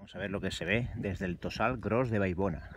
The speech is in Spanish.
Vamos a ver lo que se ve desde el Tosal Gros de Baibona.